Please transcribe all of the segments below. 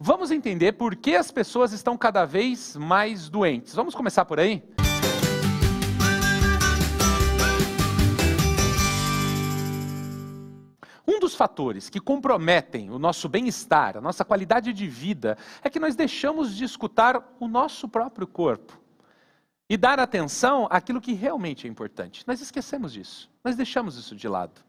Vamos entender por que as pessoas estão cada vez mais doentes. Vamos começar por aí? Um dos fatores que comprometem o nosso bem-estar, a nossa qualidade de vida, é que nós deixamos de escutar o nosso próprio corpo e dar atenção àquilo que realmente é importante. Nós esquecemos disso, nós deixamos isso de lado.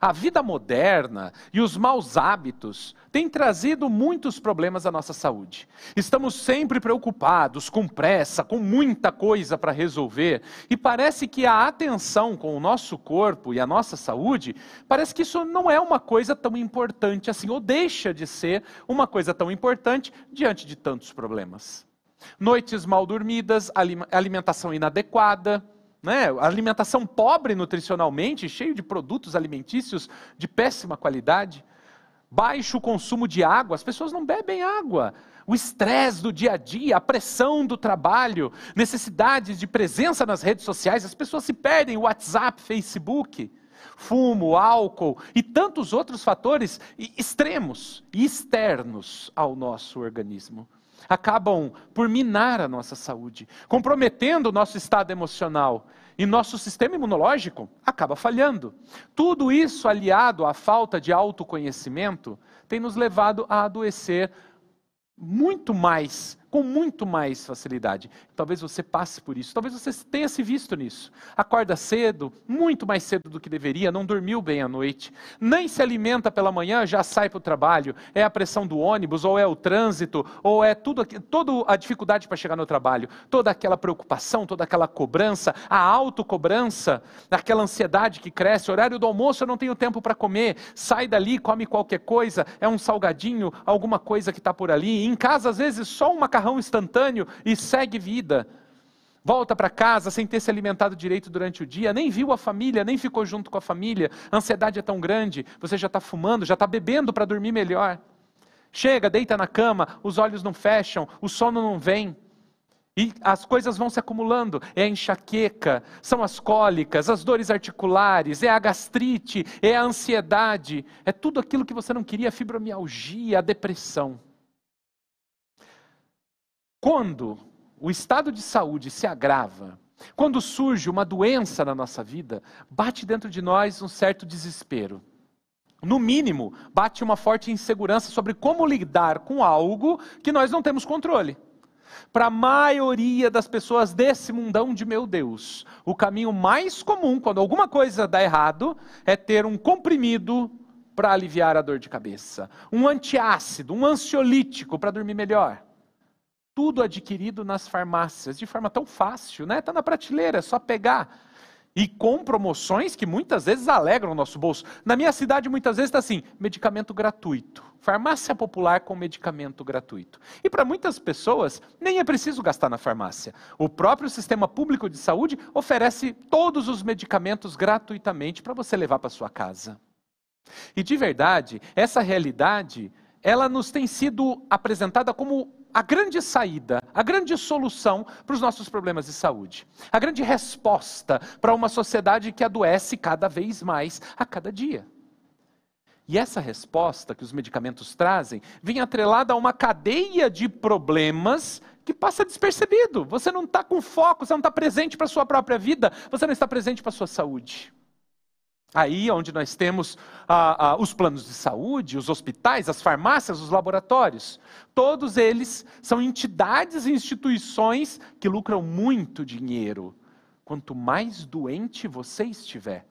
A vida moderna e os maus hábitos têm trazido muitos problemas à nossa saúde. Estamos sempre preocupados, com pressa, com muita coisa para resolver, e parece que a atenção com o nosso corpo e a nossa saúde, parece que isso não é uma coisa tão importante assim, ou deixa de ser uma coisa tão importante diante de tantos problemas. Noites mal dormidas, alimentação inadequada, né, alimentação pobre nutricionalmente, cheio de produtos alimentícios de péssima qualidade, baixo consumo de água, as pessoas não bebem água, o estresse do dia a dia, a pressão do trabalho, necessidades de presença nas redes sociais, as pessoas se perdem, WhatsApp, Facebook, fumo, álcool e tantos outros fatores extremos e externos ao nosso organismo acabam por minar a nossa saúde, comprometendo o nosso estado emocional e nosso sistema imunológico acaba falhando. Tudo isso aliado à falta de autoconhecimento tem nos levado a adoecer muito mais com muito mais facilidade. Talvez você passe por isso, talvez você tenha se visto nisso. Acorda cedo, muito mais cedo do que deveria, não dormiu bem à noite, nem se alimenta pela manhã, já sai para o trabalho, é a pressão do ônibus, ou é o trânsito, ou é tudo, toda a dificuldade para chegar no trabalho, toda aquela preocupação, toda aquela cobrança, a autocobrança, aquela ansiedade que cresce, horário do almoço eu não tenho tempo para comer, sai dali, come qualquer coisa, é um salgadinho, alguma coisa que está por ali, em casa às vezes só uma macarrão instantâneo e segue vida. Volta para casa sem ter se alimentado direito durante o dia, nem viu a família, nem ficou junto com a família. A ansiedade é tão grande, você já está fumando, já está bebendo para dormir melhor. Chega, deita na cama, os olhos não fecham, o sono não vem. E as coisas vão se acumulando. É a enxaqueca, são as cólicas, as dores articulares, é a gastrite, é a ansiedade, é tudo aquilo que você não queria, a fibromialgia, a depressão. Quando o estado de saúde se agrava, quando surge uma doença na nossa vida, bate dentro de nós um certo desespero. No mínimo, bate uma forte insegurança sobre como lidar com algo que nós não temos controle. Para a maioria das pessoas desse mundão de meu Deus, o caminho mais comum quando alguma coisa dá errado é ter um comprimido para aliviar a dor de cabeça, um antiácido, um ansiolítico para dormir melhor tudo adquirido nas farmácias de forma tão fácil, né? Está na prateleira, é só pegar. E com promoções que muitas vezes alegram o nosso bolso. Na minha cidade, muitas vezes está assim: medicamento gratuito. Farmácia popular com medicamento gratuito. E para muitas pessoas, nem é preciso gastar na farmácia. O próprio sistema público de saúde oferece todos os medicamentos gratuitamente para você levar para sua casa. E de verdade, essa realidade, ela nos tem sido apresentada como a grande saída, a grande solução para os nossos problemas de saúde, a grande resposta para uma sociedade que adoece cada vez mais a cada dia. E essa resposta que os medicamentos trazem vem atrelada a uma cadeia de problemas que passa despercebido. Você não está com foco, você não está presente para a sua própria vida, você não está presente para a sua saúde. Aí onde nós temos ah, ah, os planos de saúde, os hospitais, as farmácias, os laboratórios. Todos eles são entidades e instituições que lucram muito dinheiro. Quanto mais doente você estiver.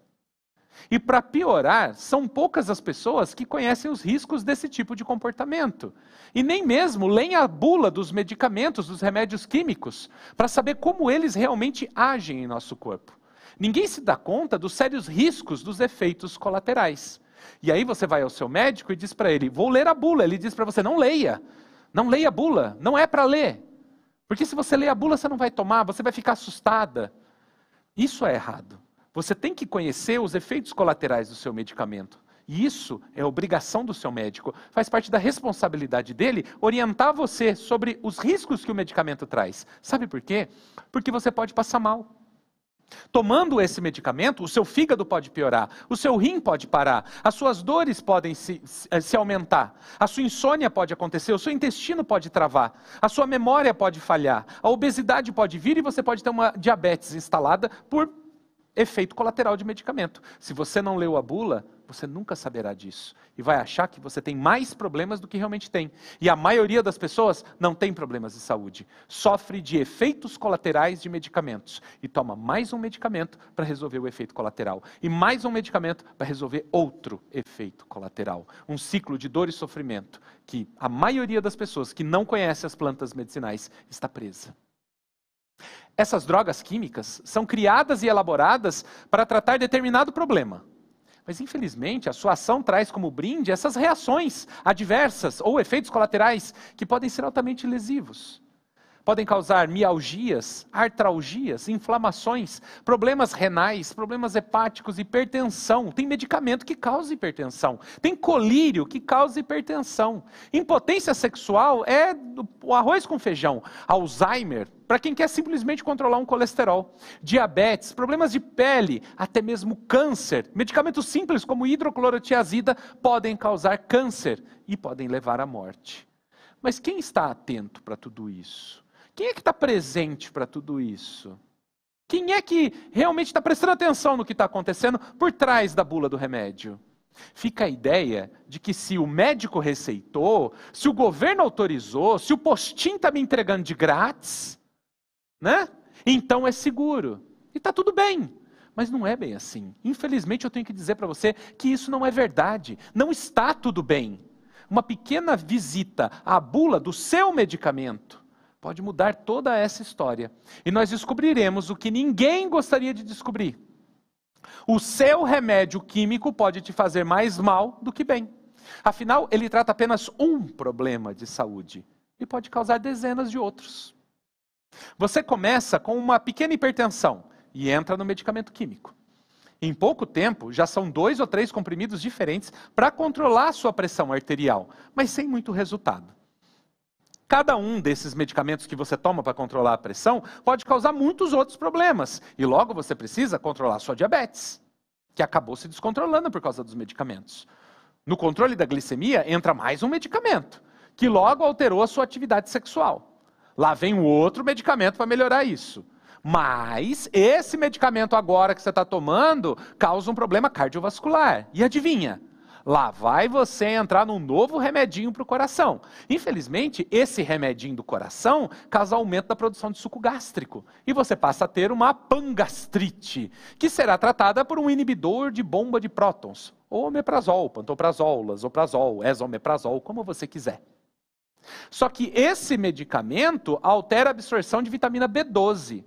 E para piorar, são poucas as pessoas que conhecem os riscos desse tipo de comportamento. E nem mesmo leem a bula dos medicamentos, dos remédios químicos, para saber como eles realmente agem em nosso corpo. Ninguém se dá conta dos sérios riscos dos efeitos colaterais. E aí você vai ao seu médico e diz para ele: "Vou ler a bula". Ele diz para você: "Não leia. Não leia a bula, não é para ler". Porque se você ler a bula, você não vai tomar, você vai ficar assustada. Isso é errado. Você tem que conhecer os efeitos colaterais do seu medicamento. E isso é obrigação do seu médico. Faz parte da responsabilidade dele orientar você sobre os riscos que o medicamento traz. Sabe por quê? Porque você pode passar mal. Tomando esse medicamento, o seu fígado pode piorar, o seu rim pode parar, as suas dores podem se, eh, se aumentar, a sua insônia pode acontecer, o seu intestino pode travar, a sua memória pode falhar, a obesidade pode vir e você pode ter uma diabetes instalada por efeito colateral de medicamento. Se você não leu a bula, você nunca saberá disso e vai achar que você tem mais problemas do que realmente tem. E a maioria das pessoas não tem problemas de saúde, sofre de efeitos colaterais de medicamentos e toma mais um medicamento para resolver o efeito colateral e mais um medicamento para resolver outro efeito colateral. Um ciclo de dor e sofrimento que a maioria das pessoas que não conhece as plantas medicinais está presa. Essas drogas químicas são criadas e elaboradas para tratar determinado problema. Mas infelizmente, a sua ação traz como brinde essas reações adversas ou efeitos colaterais que podem ser altamente lesivos podem causar mialgias, artralgias, inflamações, problemas renais, problemas hepáticos, hipertensão. Tem medicamento que causa hipertensão. Tem colírio que causa hipertensão. Impotência sexual é o arroz com feijão. Alzheimer, para quem quer simplesmente controlar um colesterol. Diabetes, problemas de pele, até mesmo câncer. Medicamentos simples como hidroclorotiazida podem causar câncer e podem levar à morte. Mas quem está atento para tudo isso? Quem é que está presente para tudo isso? Quem é que realmente está prestando atenção no que está acontecendo por trás da bula do remédio? Fica a ideia de que se o médico receitou, se o governo autorizou, se o postinho está me entregando de grátis, né? Então é seguro. E está tudo bem. Mas não é bem assim. Infelizmente eu tenho que dizer para você que isso não é verdade. Não está tudo bem. Uma pequena visita à bula do seu medicamento pode mudar toda essa história. E nós descobriremos o que ninguém gostaria de descobrir. O seu remédio químico pode te fazer mais mal do que bem. Afinal, ele trata apenas um problema de saúde e pode causar dezenas de outros. Você começa com uma pequena hipertensão e entra no medicamento químico. Em pouco tempo, já são dois ou três comprimidos diferentes para controlar sua pressão arterial, mas sem muito resultado. Cada um desses medicamentos que você toma para controlar a pressão pode causar muitos outros problemas. E logo você precisa controlar a sua diabetes, que acabou se descontrolando por causa dos medicamentos. No controle da glicemia entra mais um medicamento, que logo alterou a sua atividade sexual. Lá vem um outro medicamento para melhorar isso. Mas esse medicamento agora que você está tomando causa um problema cardiovascular. E adivinha? lá vai você entrar num novo remedinho para o coração. Infelizmente, esse remedinho do coração causa aumento da produção de suco gástrico e você passa a ter uma pangastrite, que será tratada por um inibidor de bomba de prótons, ou omeprazol, pantoprazol, lasoprazol, esomeprazol, como você quiser. Só que esse medicamento altera a absorção de vitamina B12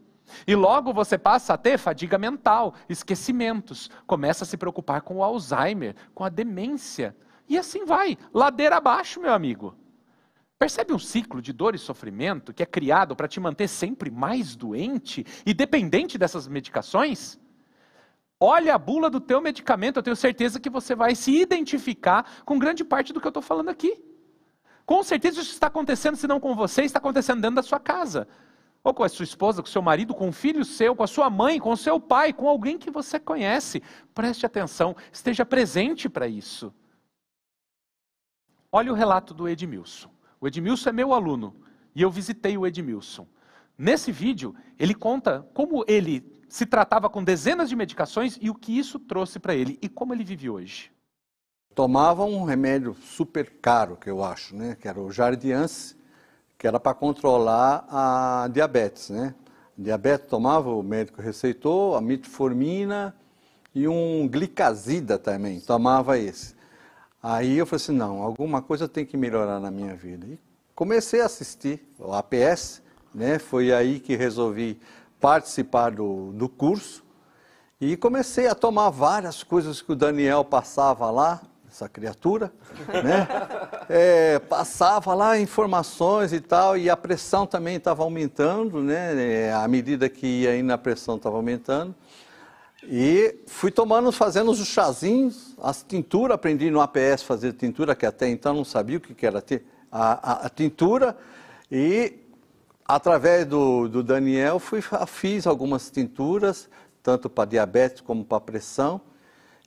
e logo você passa a ter fadiga mental, esquecimentos, começa a se preocupar com o Alzheimer, com a demência. E assim vai, ladeira abaixo, meu amigo. Percebe um ciclo de dor e sofrimento que é criado para te manter sempre mais doente e dependente dessas medicações? Olha a bula do teu medicamento, eu tenho certeza que você vai se identificar com grande parte do que eu estou falando aqui. Com certeza isso está acontecendo, se não com você, está acontecendo dentro da sua casa ou com a sua esposa, com o seu marido, com um filho seu, com a sua mãe, com o seu pai, com alguém que você conhece. Preste atenção, esteja presente para isso. Olha o relato do Edmilson. O Edmilson é meu aluno e eu visitei o Edmilson. Nesse vídeo, ele conta como ele se tratava com dezenas de medicações e o que isso trouxe para ele e como ele vive hoje. Tomava um remédio super caro, que eu acho, né? que era o Jardiance, que era para controlar a diabetes, né? Diabetes tomava, o médico receitou, a metformina e um glicazida também, tomava esse. Aí eu falei assim, não, alguma coisa tem que melhorar na minha vida. E comecei a assistir o APS, né? Foi aí que resolvi participar do, do curso e comecei a tomar várias coisas que o Daniel passava lá essa criatura, né? É, passava lá informações e tal, e a pressão também estava aumentando, né? É, à medida que ia indo, a pressão estava aumentando. E fui tomando, fazendo os chazinhos, as tinturas, aprendi no APS fazer tintura, que até então não sabia o que era a, a, a tintura. E através do, do Daniel fui, fiz algumas tinturas, tanto para diabetes como para pressão.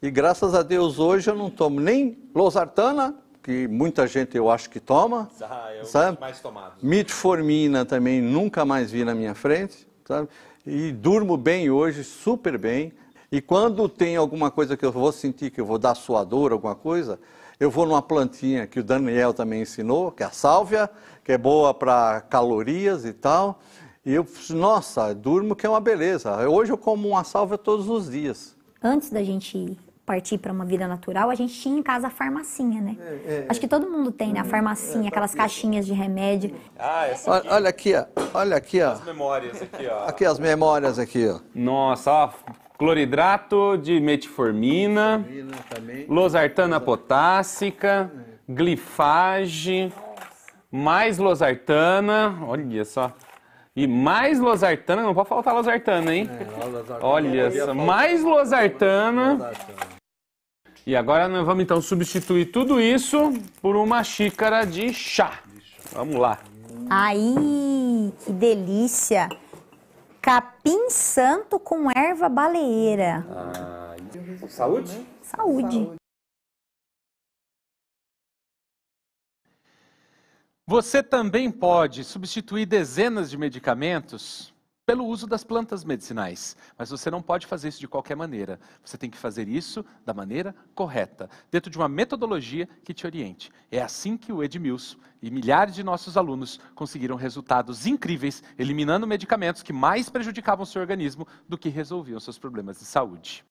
E graças a Deus hoje eu não tomo nem losartana, que muita gente eu acho que toma. Ah, é eu sabe? mais tomado. Mitformina também nunca mais vi na minha frente, sabe? E durmo bem hoje, super bem. E quando tem alguma coisa que eu vou sentir, que eu vou dar suador, alguma coisa, eu vou numa plantinha que o Daniel também ensinou, que é a sálvia, que é boa para calorias e tal. E eu, nossa, durmo que é uma beleza. Hoje eu como uma sálvia todos os dias. Antes da gente partir para uma vida natural, a gente tinha em casa a farmacinha, né? É, é, é. Acho que todo mundo tem, né? A uhum. farmacinha, é, aquelas caixinhas de remédio. Ah, essa aqui. Olha, olha aqui, ó. Olha aqui, ó. As memórias aqui, ó. Aqui as memórias aqui, ó. Nossa, ó. Cloridrato de metformina, metformina losartana potássica, é. glifage, mais losartana, olha só. E mais losartana, não pode faltar losartana, hein? É, Olha só, mais losartana. losartana. E agora nós vamos então substituir tudo isso por uma xícara de chá. Vamos lá. Aí, que delícia! Capim santo com erva baleeira. Ah, saúde? Saúde. saúde. Você também pode substituir dezenas de medicamentos pelo uso das plantas medicinais, mas você não pode fazer isso de qualquer maneira. Você tem que fazer isso da maneira correta, dentro de uma metodologia que te oriente. É assim que o Edmilson e milhares de nossos alunos conseguiram resultados incríveis, eliminando medicamentos que mais prejudicavam seu organismo do que resolviam seus problemas de saúde.